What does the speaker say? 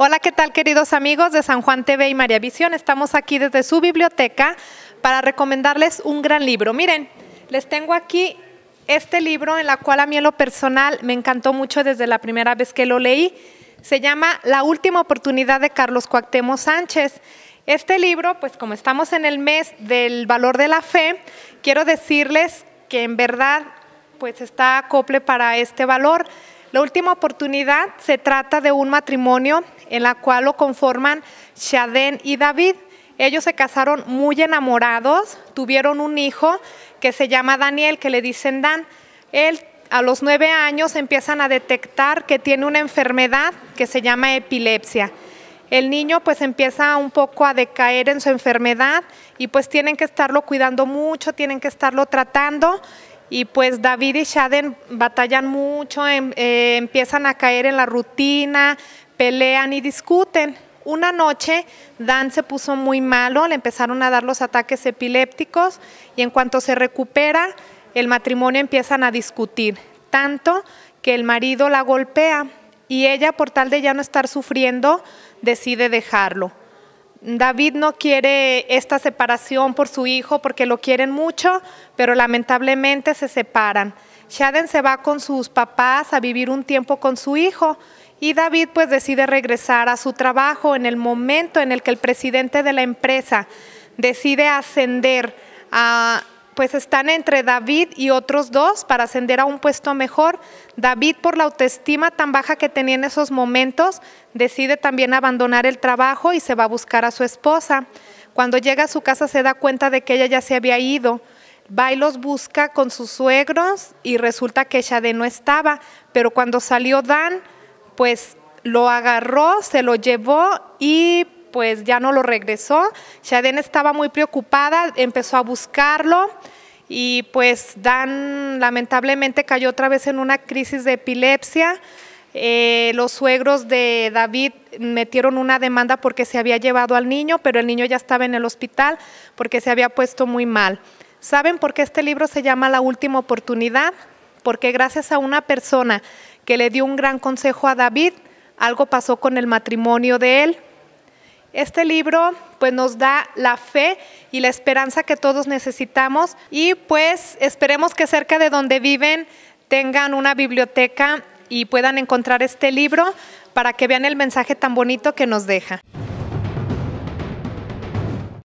Hola, ¿qué tal queridos amigos de San Juan TV y María Visión? Estamos aquí desde su biblioteca para recomendarles un gran libro. Miren, les tengo aquí este libro en la cual a mí en lo personal me encantó mucho desde la primera vez que lo leí. Se llama La última oportunidad de Carlos Cuauhtémoc Sánchez. Este libro, pues como estamos en el mes del valor de la fe, quiero decirles que en verdad pues está acople para este valor. La última oportunidad se trata de un matrimonio en la cual lo conforman Shaden y David. Ellos se casaron muy enamorados, tuvieron un hijo que se llama Daniel, que le dicen Dan. Él a los nueve años empiezan a detectar que tiene una enfermedad que se llama epilepsia. El niño pues empieza un poco a decaer en su enfermedad y pues tienen que estarlo cuidando mucho, tienen que estarlo tratando y pues David y Shaden batallan mucho, em, eh, empiezan a caer en la rutina, pelean y discuten. Una noche Dan se puso muy malo, le empezaron a dar los ataques epilépticos y en cuanto se recupera, el matrimonio empiezan a discutir, tanto que el marido la golpea y ella por tal de ya no estar sufriendo, decide dejarlo. David no quiere esta separación por su hijo porque lo quieren mucho, pero lamentablemente se separan. Shaden se va con sus papás a vivir un tiempo con su hijo y David pues decide regresar a su trabajo en el momento en el que el presidente de la empresa decide ascender a pues están entre David y otros dos para ascender a un puesto mejor. David, por la autoestima tan baja que tenía en esos momentos, decide también abandonar el trabajo y se va a buscar a su esposa. Cuando llega a su casa se da cuenta de que ella ya se había ido. Va y los busca con sus suegros y resulta que Shade no estaba, pero cuando salió Dan, pues lo agarró, se lo llevó y pues ya no lo regresó. Shaden estaba muy preocupada, empezó a buscarlo y pues Dan lamentablemente cayó otra vez en una crisis de epilepsia. Eh, los suegros de David metieron una demanda porque se había llevado al niño, pero el niño ya estaba en el hospital porque se había puesto muy mal. ¿Saben por qué este libro se llama La Última Oportunidad? Porque gracias a una persona que le dio un gran consejo a David, algo pasó con el matrimonio de él este libro pues nos da la fe y la esperanza que todos necesitamos y pues esperemos que cerca de donde viven tengan una biblioteca y puedan encontrar este libro para que vean el mensaje tan bonito que nos deja.